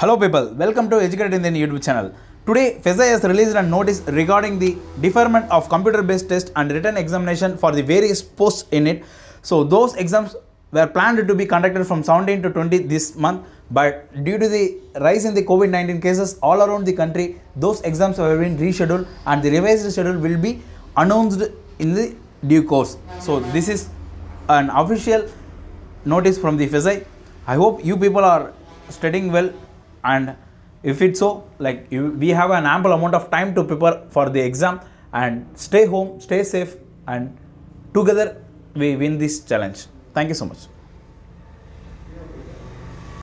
Hello people, welcome to Educated the YouTube channel. Today, FESA has released a notice regarding the deferment of computer-based test and written examination for the various posts in it. So those exams were planned to be conducted from 17 to 20 this month but due to the rise in the COVID-19 cases all around the country, those exams have been rescheduled and the revised schedule will be announced in the due course. So this is an official notice from the FSI. I hope you people are studying well and if it's so like you, we have an ample amount of time to prepare for the exam and stay home stay safe and together we win this challenge thank you so much